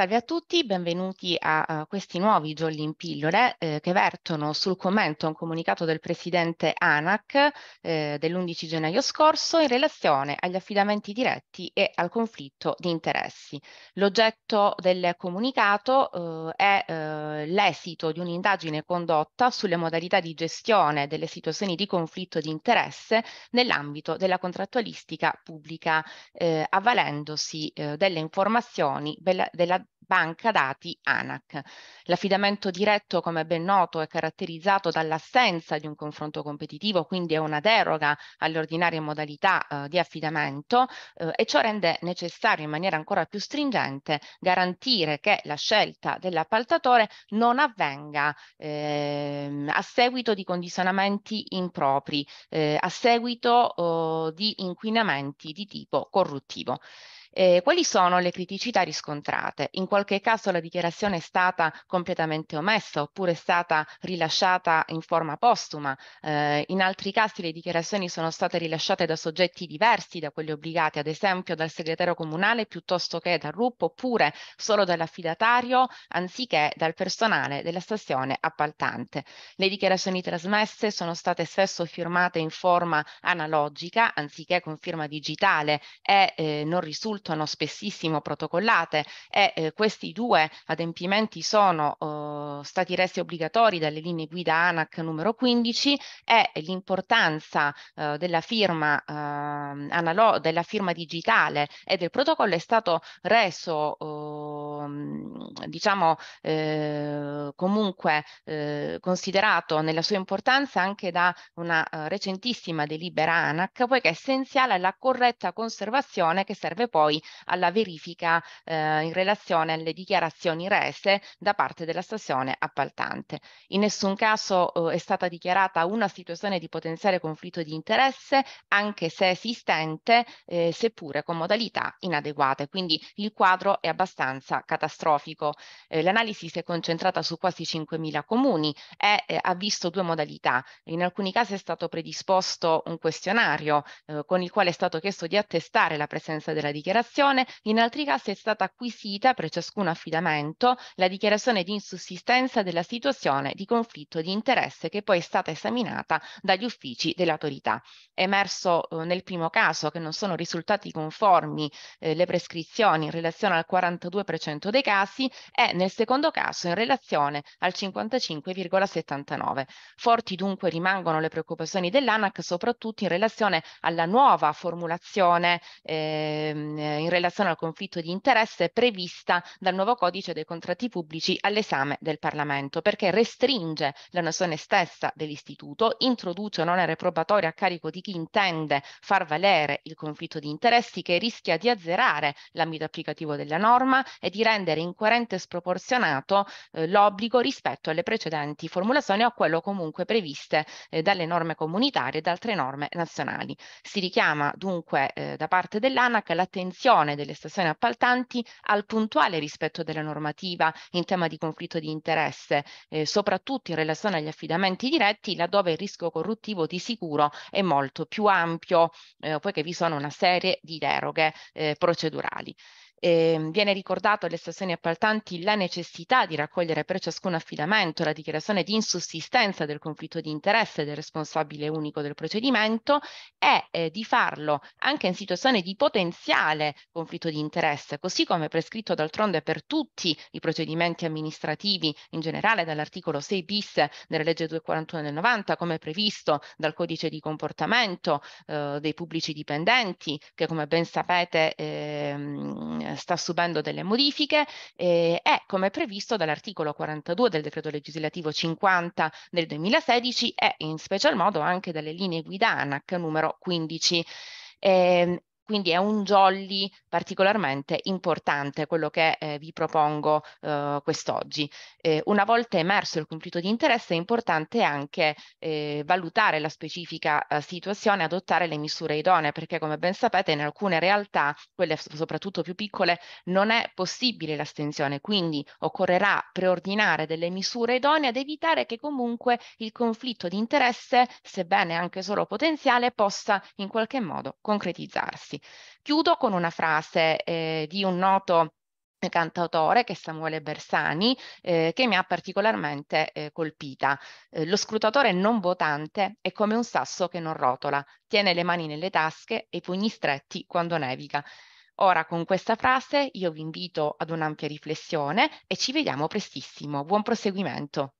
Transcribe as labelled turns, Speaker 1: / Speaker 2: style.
Speaker 1: Salve a tutti, benvenuti a, a questi nuovi Jolly in pillole eh, che vertono sul commento a un comunicato del presidente ANAC eh, dell'11 gennaio scorso in relazione agli affidamenti diretti e al conflitto di interessi. L'oggetto del comunicato eh, è eh, l'esito di un'indagine condotta sulle modalità di gestione delle situazioni di conflitto di interesse nell'ambito della contrattualistica pubblica, eh, avvalendosi eh, delle informazioni bella, della banca dati ANAC. L'affidamento diretto, come ben noto, è caratterizzato dall'assenza di un confronto competitivo, quindi è una deroga alle ordinarie modalità eh, di affidamento eh, e ciò rende necessario in maniera ancora più stringente garantire che la scelta dell'appaltatore non avvenga eh, a seguito di condizionamenti impropri, eh, a seguito oh, di inquinamenti di tipo corruttivo. Eh, quali sono le criticità riscontrate? In qualche caso la dichiarazione è stata completamente omessa oppure è stata rilasciata in forma postuma. Eh, in altri casi le dichiarazioni sono state rilasciate da soggetti diversi da quelli obbligati, ad esempio dal segretario comunale piuttosto che dal RUP oppure solo dall'affidatario anziché dal personale della stazione appaltante. Le dichiarazioni trasmesse sono state spesso firmate in forma analogica anziché con firma digitale e eh, non risultano risultano spessissimo protocollate e eh, questi due adempimenti sono eh, stati resi obbligatori dalle linee guida ANAC numero 15 e l'importanza eh, della, firma, eh, analo- della firma digitale e del protocollo è stato reso eh, Mhmm, diciamo eh, comunque eh, considerato nella sua importanza anche da una uhm, recentissima delibera ANAC, poiché è essenziale la corretta conservazione che serve poi alla verifica eh, in relazione alle dichiarazioni rese da parte della stazione appaltante. In nessun caso eh, è stata dichiarata una situazione di potenziale conflitto di interesse, anche se esistente, eh, seppure con modalità inadeguate. Quindi il quadro è abbastanza catastrofico catastrofico. Eh, l'analisi si è concentrata su quasi 5.000 comuni e eh, ha visto due modalità. In alcuni casi è stato predisposto un questionario eh, con il quale è stato chiesto di attestare la presenza della dichiarazione, in altri casi è stata acquisita per ciascun affidamento la dichiarazione di insussistenza della situazione di conflitto di interesse che poi è stata esaminata dagli uffici dell'autorità. È emerso eh, nel primo caso che non sono risultati conformi eh, le prescrizioni in relazione al 42% 100% dei casi e nel secondo caso in relazione al 55,79. Forti dunque rimangono le preoccupazioni dell'ANAC soprattutto in relazione alla nuova formulazione ehm, in relazione al conflitto di interesse prevista dal nuovo codice dei contratti pubblici all'esame del Parlamento perché restringe la nozione stessa dell'istituto, introduce un'onere probatorio a carico di chi intende far valere il conflitto di interessi che rischia di azzerare l'ambito applicativo della norma e di rendere rendere incoerente e sproporzionato eh, l'obbligo rispetto alle precedenti formulazioni o a quello comunque previste eh, dalle norme comunitarie e da altre norme nazionali. Si richiama dunque eh, da parte dell'ANAC l'attenzione delle stazioni appaltanti al puntuale rispetto della normativa in tema di conflitto di interesse, eh, soprattutto in relazione agli affidamenti diretti, laddove il rischio corruttivo di sicuro è molto più ampio, eh, poiché vi sono una serie di deroghe eh, procedurali. Eh, viene ricordato alle stazioni appaltanti la necessità di raccogliere per ciascun affidamento la dichiarazione di insussistenza del conflitto di interesse del responsabile unico del procedimento e eh, di farlo anche in situazione di potenziale conflitto di interesse, così come prescritto d'altronde per tutti i procedimenti amministrativi in generale dall'articolo 6 bis della legge 241 del 90, come previsto dal codice di comportamento eh, dei pubblici dipendenti, che come ben sapete Eh, eh, sta subendo delle modifiche e eh, è, come previsto dall'articolo 42 del decreto legislativo 50 del 2016 e in special modo anche dalle linee guida ANAC numero 15. Eh, quindi è un jolly particolarmente importante quello che eh, vi propongo eh, quest'oggi. Eh, una volta emerso il conflitto di interesse è importante anche eh, valutare la specifica eh, situazione, adottare le misure idonee, perché come ben sapete in alcune realtà, quelle soprattutto più piccole, non è possibile l'astensione, quindi occorrerà preordinare delle misure idonee ad evitare che comunque il conflitto di interesse, sebbene anche solo potenziale, possa in qualche modo concretizzarsi. Chiudo con una frase eh, di un noto eh, cantautore che è Samuele Bersani eh, che mi ha particolarmente eh, colpita. Eh, lo scrutatore non votante è come un sasso che non rotola, tiene le mani nelle tasche e i pugni stretti quando nevica. Ora con questa frase io vi invito ad un'ampia riflessione e ci vediamo prestissimo. Buon proseguimento.